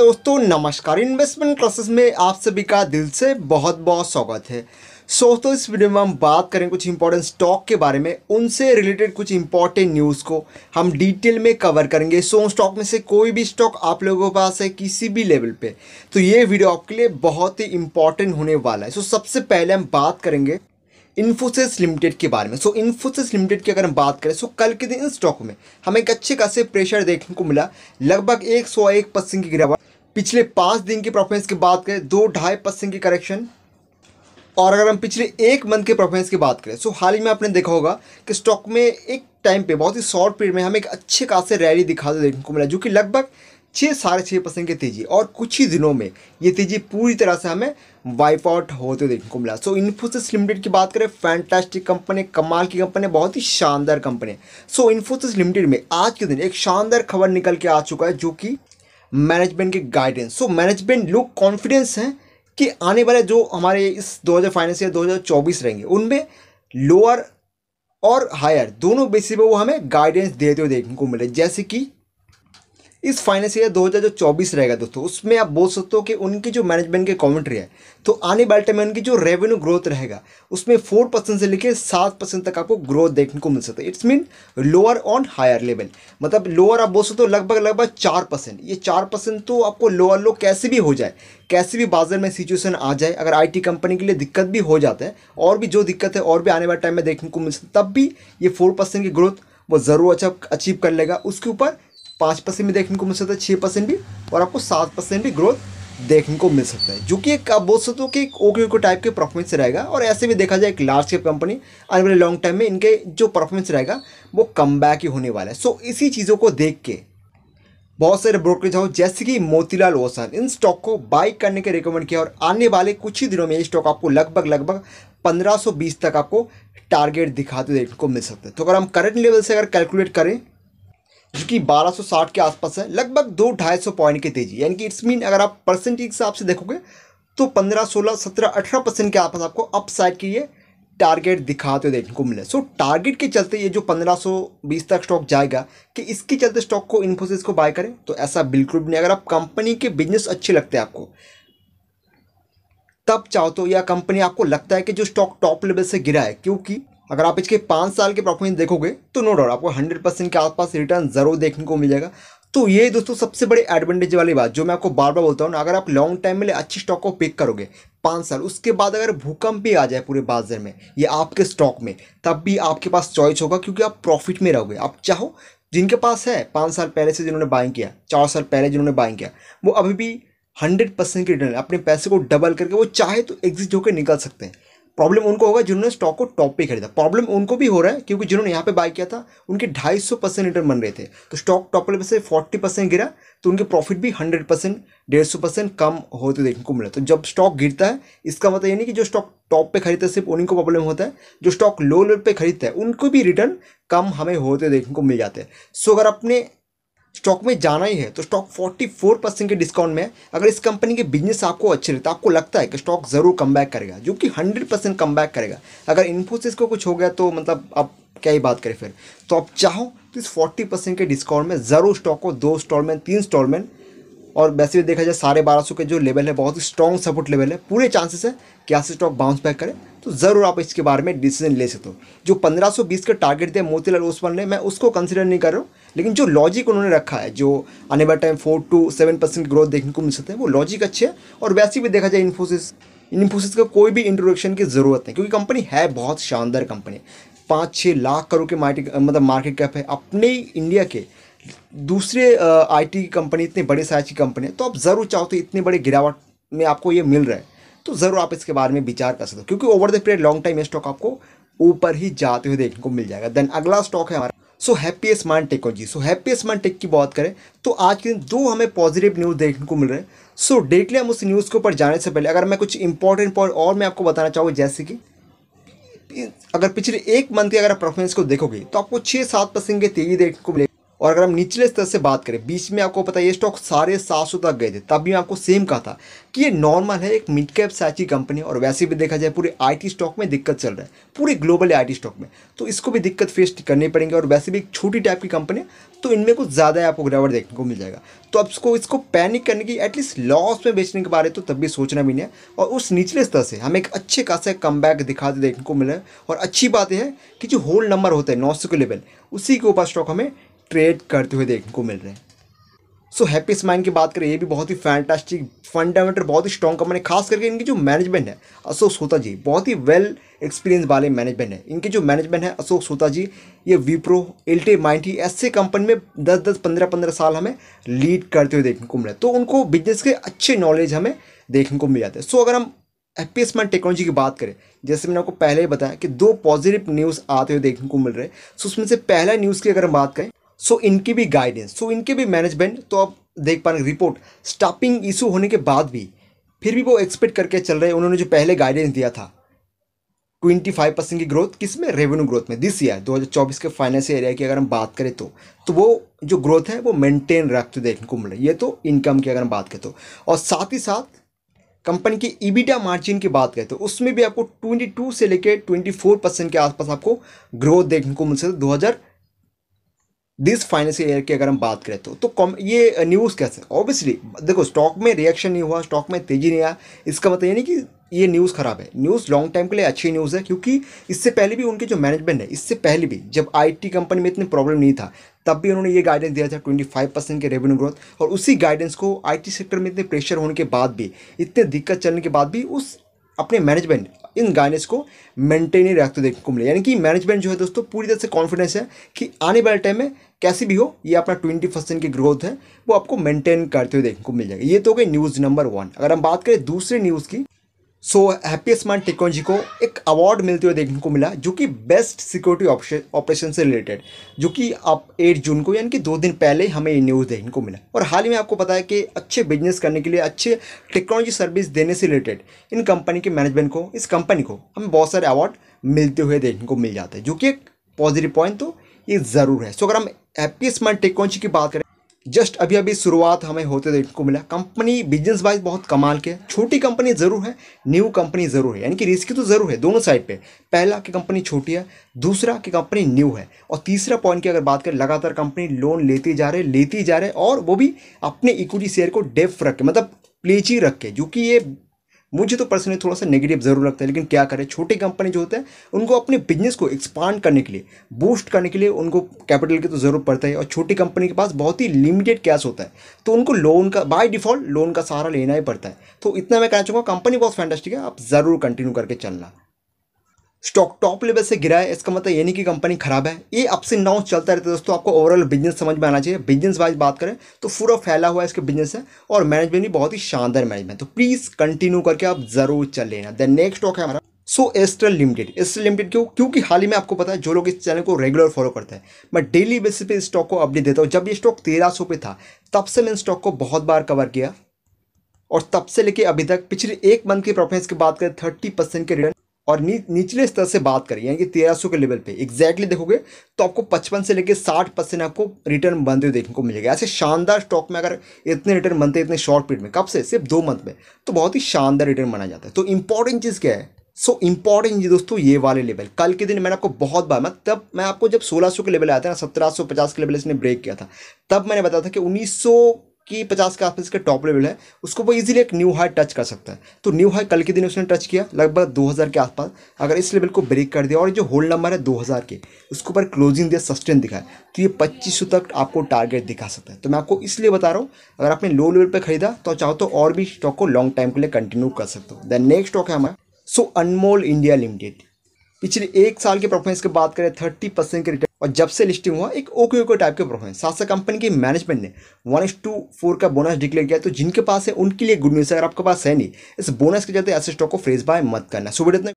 दोस्तों नमस्कार investment classes में आप सभी का दिल से बहुत बहुत स्वागत है सो तो इस वीडियो में हम बात करें कुछ इंपॉर्टेंट स्टॉक के बारे में उनसे रिलेटेड कुछ इंपॉर्टेंट न्यूज़ को हम डिटेल में कवर करेंगे सो स्टॉक में से कोई भी स्टॉक आप लोगों के पास है किसी भी लेवल पे तो ये वीडियो आपके लिए बहुत ही इंपॉर्टेंट होने वाला है सो सबसे पहले हम बात करेंगे इन्फोसिस लिमिटेड के बारे में सो इन्फोसिस लिमिटेड की अगर हम बात करें सो so, कल के दिन इस स्टॉक में हमें एक अच्छे खासे प्रेशर देखने को मिला लगभग एक सौ एक परसेंट की गिरावट पिछले पाँच दिन की परफॉर्मेंस की बात करें दो ढाई परसेंट की करेक्शन और अगर हम पिछले एक मंथ के परफॉर्मेंस की बात करें सो हाल ही में आपने देखा होगा कि स्टॉक में एक टाइम पे बहुत ही शॉर्ट पीरियड में हमें एक अच्छे खासे रैली दिखा देखने को मिला जो कि लगभग छः साढ़े छः परसेंट की तेज़ी और कुछ ही दिनों में ये तेज़ी पूरी तरह से हमें वाइप आउट होते देखने को मिला सो इन्फोसिस लिमिटेड की बात करें फैंटास्टिक कंपनी कमाल की कंपनी बहुत ही शानदार कंपनी है सो इन्फोसिस लिमिटेड में आज के दिन एक शानदार खबर निकल के आ चुका है जो कि मैनेजमेंट के गाइडेंस सो मैनेजमेंट लोग कॉन्फिडेंस हैं कि आने वाले जो हमारे इस दो हज़ार ईयर दो हज़ार चौबीस रहेंगे उनमें लोअर और हायर दोनों बेसिस पर वो हमें गाइडेंस देते हुए देखने को मिले जैसे कि इस फाइनेंस ईयर चौबीस रहेगा दोस्तों उसमें आप बोल सकते हो कि उनकी जो मैनेजमेंट की कॉमेंट्री है तो आने वाले टाइम में उनकी जो रेवेन्यू ग्रोथ रहेगा उसमें फोर परसेंट से लेकर सात परसेंट तक आपको ग्रोथ देखने को मिल सकता है it's mean lower on higher level मतलब लोअर आप बोल सकते हो लगभग लगभग चार परसेंट ये चार परसेंट तो आपको लोअर लो कैसे भी हो जाए कैसे भी बाजार में सिचुएशन आ जाए अगर आईटी कंपनी के लिए दिक्कत भी हो जाता है और भी जो दिक्कत है और भी आने वाले टाइम में देखने को मिल सकता तब भी ये फोर परसेंट की ग्रोथ वो ज़रूर अच्छा अचीव कर लेगा उसके ऊपर पाँच परसेंट भी देखने को मिल सकता है छः परसेंट भी और आपको सात परसेंट भी ग्रोथ देखने को मिल सकता है जो कि एक आप बोल सकते हो कि एक ओके ओके टाइप के परफॉर्मेंस रहेगा और ऐसे भी देखा जाए एक लार्ज कैप कंपनी आने वाले लॉन्ग टाइम में इनके जो परफॉर्मेंस रहेगा वो कम ही होने वाला है सो इसी चीज़ों को देख के बहुत सारे ब्रोकरेज हाउस जैसे कि मोतीलाल ओसन इन स्टॉक को बाई करने के रिकमेंड किया और आने वाले कुछ ही दिनों में ये स्टॉक आपको लगभग लगभग 1520 तक आपको टारगेट दिखाते देखने को मिल सकता है तो अगर हम करंट लेवल से अगर कैलकुलेट करें जो कि 1260 के आसपास है लगभग दो ढाई सौ पॉइंट की तेजी यानी कि इट्स मीन अगर आप परसेंटेज के हिसाब से देखोगे तो 15, 16, 17, 18 परसेंट के आसपास आपको अपसाइड के लिए टारगेट दिखाते हुए देखने को मिले सो so, टारगेट के चलते ये जो 1520 तक स्टॉक जाएगा कि इसके चलते स्टॉक को इन्फोसिस को बाय करें तो ऐसा बिल्कुल भी नहीं अगर आप कंपनी के बिजनेस अच्छे लगते हैं आपको तब चाहो तो या कंपनी आपको लगता है कि जो स्टॉक टॉप लेवल से गिरा है क्योंकि अगर आप इसके पाँच साल के परफॉर्मेंस देखोगे तो नो डाउट आपको हंड्रेड परसेंट के आसपास रिटर्न ज़रूर देखने को मिल जाएगा तो ये दोस्तों सबसे बड़ी एडवांटेज वाली बात जो मैं आपको बार बार बोलता हूँ अगर आप लॉन्ग टाइम में अच्छे स्टॉक को पिक करोगे पाँच साल उसके बाद अगर भूकंप भी आ जाए पूरे बाजार में या आपके स्टॉक में तब भी आपके पास चॉइस होगा क्योंकि आप प्रॉफिट में रहोगे आप चाहो जिनके पास है पाँच साल पहले से जिन्होंने बाइंग किया चार साल पहले जिन्होंने बाइंग किया वो अभी भी हंड्रेड परसेंट के रिटर्न अपने पैसे को डबल करके वो चाहे तो एग्जिट होकर निकल सकते हैं प्रॉब्लम उनको होगा जिन्होंने स्टॉक को टॉप पे खरीदा प्रॉब्लम उनको भी हो रहा है क्योंकि जिन्होंने यहाँ पे बाय किया था उनके 250 परसेंट रिटर्न बन रहे थे तो स्टॉक टॉप लेवल से 40 परसेंट गिरा तो उनके प्रॉफिट भी 100 परसेंट डेढ़ सौ परसेंट कम होते देखने को मिला तो जब स्टॉक गिरता है इसका मतलब ये नहीं कि जो स्टॉक टॉप पे खरीदता है सिर्फ उन्हीं को प्रॉब्लम होता है जो स्टॉक लो लेवल पे खरीदता है उनको भी रिटर्न कम हमें होते देखने को मिल जाते हैं सो अगर अपने स्टॉक में जाना ही है तो स्टॉक 44 परसेंट के डिस्काउंट में अगर इस कंपनी के बिजनेस आपको अच्छे लगता है तो आपको लगता है कि स्टॉक ज़रूर कम बैक करेगा जो कि 100 परसेंट कम बैक करेगा अगर इन्फोसिस को कुछ हो गया तो मतलब आप क्या ही बात करें फिर तो आप चाहो तो इस फोर्टी परसेंट के डिस्काउंट में ज़रूर स्टॉक को दो इंस्टॉलमेंट तीन इंस्टॉलमेंट और वैसे भी देखा जाए साढ़े बारह सौ के जो लेवल है बहुत ही स्ट्रॉन्ग सपोर्ट लेवल है पूरे चांसेस है कि आज स्टॉक बाउंस बैक करे तो ज़रूर आप इसके बारे में डिसीजन ले सकते हो जो पंद्रह सौ बीस का टारगेट दिया मोतीलाल ओसवाल ने मैं उसको कंसिडर नहीं कर रहा हूँ लेकिन जो लॉजिक उन्होंने रखा है जो आने वाले time four to seven percent growth देखने को मिल सकता है वो लॉजिक अच्छे है और वैसे भी देखा जाए इन्फोसिस इन्फोसिस का कोई भी इंट्रोडक्शन की ज़रूरत नहीं क्योंकि कंपनी है बहुत शानदार कंपनी पाँच छः लाख करोड़ के मार्केट मतलब मार्केट कैप है अपने इंडिया के दूसरे आईटी कंपनी इतने बड़े साइज की कंपनी है तो आप ज़रूर चाहो तो इतने बड़े गिरावट में आपको ये मिल रहा है तो ज़रूर आप इसके बारे में विचार कर सकते हो क्योंकि over the period long time ये स्टॉक आपको ऊपर ही जाते हुए देखने को मिल जाएगा देन अगला स्टॉक है हमारा so happy smart technology so happy smart tech की बात करें तो आज के दिन दो हमें पॉजिटिव न्यूज़ देखने को मिल रहे हैं सो so, डेटली हम उस न्यूज़ के ऊपर जाने से पहले अगर मैं कुछ इंपॉर्टेंट पॉइंट और मैं आपको बताना चाहूँगा जैसे कि अगर पिछले एक मंथ के अगर परफॉर्मेंस को देखोगे तो आपको छः सात परसेंट की तेजी देखने को मिलेगी और अगर हम निचले स्तर से बात करें बीच में आपको पता है ये स्टॉक सारे सात सौ तक गए थे तब भी आपको सेम कहा था कि ये नॉर्मल है एक मिड कैप साइज की कंपनी और वैसे भी देखा जाए पूरे आईटी स्टॉक में दिक्कत चल रहा है पूरे ग्लोबल आईटी स्टॉक में तो इसको भी दिक्कत फेस करनी पड़ेगी और वैसे भी एक छोटी टाइप की कंपनी तो इनमें कुछ ज़्यादा आपको गिरावट देखने को मिल जाएगा तो आपको इसको पैनिक करने की एटलीस्ट लॉस में बेचने के बारे तो तब भी सोचना भी नहीं है और उस निचले स्तर से हमें एक अच्छे खासा कम बैक दिखाते देखने को मिले है और अच्छी बात यह है कि जो होल्ड नंबर होता है नौ सौ के लेवल उसी के ऊपर स्टॉक हमें ट्रेड करते हुए देखने को मिल रहे हैं सो हैप्पी स्माइन की बात करें ये भी बहुत ही फैंटास्टिक फंडामेंटल बहुत ही स्ट्रॉन्ग कंपनी खास करके इनकी जो मैनेजमेंट है अशोक सोता जी बहुत ही वेल एक्सपीरियंस वाले मैनेजमेंट है इनकी जो मैनेजमेंट है अशोक सोता जी ये विप्रो एल्टे माइंटी ऐसे कंपनी में दस दस पंद्रह पंद्रह साल हमें लीड करते हुए देखने को मिले तो उनको बिजनेस के अच्छे नॉलेज हमें देखने को मिल जाते हैं सो अगर हम हैप्पी स्मार्ट टेक्नोलॉजी की बात करें जैसे मैंने आपको पहले ही बताया कि दो पॉजिटिव न्यूज़ आते हुए देखने को मिल रहे हैं सो उसमें से पहला न्यूज़ की अगर हम बात करें सो इनकी भी गाइडेंस सो इनके भी मैनेजमेंट तो आप देख पा रहे रिपोर्ट स्टाफिंग इशू होने के बाद भी फिर भी वो एक्सपेक्ट करके चल रहे उन्होंने जो पहले गाइडेंस दिया था ट्वेंटी फाइव परसेंट की ग्रोथ किस में रेवेन्यू ग्रोथ में दिस ईयर दो हज़ार चौबीस के फाइनेंशियल एरिया की अगर हम बात करें तो तो वो जो ग्रोथ है वो मेंटेन रखते देखने को मिल रही है तो इनकम की अगर हम बात करें तो और साथ ही साथ कंपनी की ईबिटा मार्जिन की बात करें तो उसमें भी आपको 22 से लेकर 24 परसेंट के आसपास आपको ग्रोथ देखने को मिल सकती है दिस फाइनेंशियल ईयर की अगर हम बात करें तो, तो कॉम ये न्यूज़ कैसे ऑब्वियसली देखो स्टॉक में रिएक्शन नहीं हुआ स्टॉक में तेज़ी नहीं आया इसका मतलब ये नहीं कि ये न्यूज़ ख़राब है न्यूज़ लॉन्ग टाइम के लिए अच्छी न्यूज़ है क्योंकि इससे पहले भी उनके जो मैनेजमेंट है इससे पहले भी जब आईटी कंपनी में इतनी प्रॉब्लम नहीं था तब भी उन्होंने ये गाइडेंस दिया था 25 परसेंट के रेवेन्यू ग्रोथ और उसी गाइडेंस को आईटी सेक्टर में इतने प्रेशर होने के बाद भी इतने दिक्कत चलने के बाद भी उस अपने मैनेजमेंट इन गाइडेंस को मेंटेन ही रखते देखने को मिले यानी कि मैनेजमेंट जो है दोस्तों पूरी तरह से कॉन्फिडेंस है कि आने वाले टाइम में कैसी भी हो ये अपना ट्वेंटी परसेंट की ग्रोथ है वो आपको मेंटेन करते हुए देखने को मिल जाएगा ये तो हो गई न्यूज़ नंबर वन अगर हम बात करें दूसरे न्यूज़ की सो हैप्पी स्मार्ट टेक्नोलॉजी को एक अवार्ड मिलते हुए देखने को मिला जो कि बेस्ट सिक्योरिटी ऑपरेशन से रिलेटेड जो कि आप 8 जून को यानी कि दो दिन पहले हमें ये न्यूज़ देखने को मिला और हाल ही में आपको पता है कि अच्छे बिजनेस करने के लिए अच्छे टेक्नोलॉजी सर्विस देने से रिलेटेड इन कंपनी के मैनेजमेंट को इस कंपनी को हमें बहुत सारे अवार्ड मिलते हुए देखने को मिल जाते हैं जो कि एक पॉजिटिव पॉइंट तो ये ज़रूर है सो अगर हम हैप्पी स्मार्ट टेक्नोलॉजी की बात करें जस्ट अभी अभी शुरुआत हमें होते देखने को मिला कंपनी बिजनेस वाइज बहुत कमाल के छोटी कंपनी ज़रूर है न्यू कंपनी ज़रूर है यानी कि रिस्की तो ज़रूर है दोनों साइड पे पहला कि कंपनी छोटी है दूसरा कि कंपनी न्यू है और तीसरा पॉइंट की अगर बात करें लगातार कंपनी लोन लेती जा रहे लेती जा रहे और वो भी अपने इक्विटी शेयर को डेफ रख के मतलब प्लेची रख के जो कि ये मुझे तो पर्सनली थोड़ा सा नेगेटिव ज़रूर लगता है लेकिन क्या करें छोटी कंपनी जो होते है उनको अपने बिजनेस को एक्सपांड करने के लिए बूस्ट करने के लिए उनको कैपिटल की तो ज़रूरत पड़ता है और छोटी कंपनी के पास बहुत ही लिमिटेड कैश होता है तो उनको लोन का बाय डिफ़ॉल्ट लोन का सहारा लेना ही पड़ता है तो इतना मैं कहना चाहूँगा कंपनी बहुत फैंटेस्टिक है आप ज़रूर कंटिन्यू करके चलना स्टॉक टॉप लेवल से गिरा है इसका मतलब ये नहीं कि कंपनी खराब है ये अपस एंड डाउन चलता रहता है दोस्तों आपको ओवरऑल बिजनेस समझ में आना चाहिए बिजनेस वाइज बात करें तो पूरा फैला हुआ है इसके बिजनेस है और मैनेजमेंट भी बहुत ही शानदार मैनेजमेंट तो प्लीज़ कंटिन्यू करके आप ज़रूर चल लेना देन नेक्स्ट स्टॉक है हमारा so Astral limited Astral limited क्यों क्योंकि हाल ही में आपको पता है जो लोग इस चैनल को रेगुलर फॉलो करते हैं मैं डेली बेसिस पे इस स्टॉक को अपडेट देता हूँ जब ये स्टॉक तेरह सौ पे था तब से मैंने स्टॉक को बहुत बार कवर किया और तब से लेके अभी तक पिछले एक मंथ की परफॉर्मेंस की बात करें थर्टी परसेंट के रिटर्न और नी, निचले स्तर से बात करें यानी कि तेरह सौ के लेवल पे एग्जैक्टली देखोगे तो आपको पचपन से लेकर साठ परसेंट आपको रिटर्न बनते हुए देखने को मिलेगा ऐसे शानदार स्टॉक में अगर इतने रिटर्न बनते हैं इतने शॉर्ट पीरियड में कब से सिर्फ दो मंथ में तो बहुत ही शानदार रिटर्न माना जाता है तो इंपॉर्टेंट चीज़ क्या है सो इंपॉर्टेंट दोस्तों ये वाले लेवल कल के दिन मैंने आपको बहुत बार मैं तब मैं आपको जब 1600 के लेवल आया था ना 1750 के लेवल इसने ब्रेक किया था तब मैंने बताया था कि 1900 कि पचास के आसपास इसका टॉप लेवल है उसको वो इजीली एक न्यू हाई टच कर सकता है तो न्यू हाई कल के दिन उसने टच किया लगभग 2000 के आसपास अगर इस लेवल को ब्रेक कर दिया और जो होल्ड नंबर है 2000 के उसके ऊपर क्लोजिंग दिया सस्टेन दिखाए तो ये पच्चीस तक आपको टारगेट दिखा सकता है तो मैं आपको इसलिए बता रहा हूँ अगर आपने लो लेवल पर खरीदा तो चाहो तो और भी स्टॉक को लॉन्ग टाइम के लिए कंटिन्यू कर सकते हो दैन नेक्स्ट स्टॉक है हमारा सो अनमोल इंडिया लिमिटेड पिछले एक साल के परफॉर्मेंस की बात करें थर्टी के रिटर्न और जब से लिस्टिंग हुआ एक ओके ओके टाइप के ब्रोकर साथ साथ कंपनी की मैनेजमेंट ने वन एस टू फोर का बोनस डिक्लेयर किया तो जिनके पास है उनके लिए गुड न्यूज़ है अगर आपके पास है नहीं इस बोनस के चलते ऐसे स्टॉक को फ्रेज बाय मत करना सुबह इतना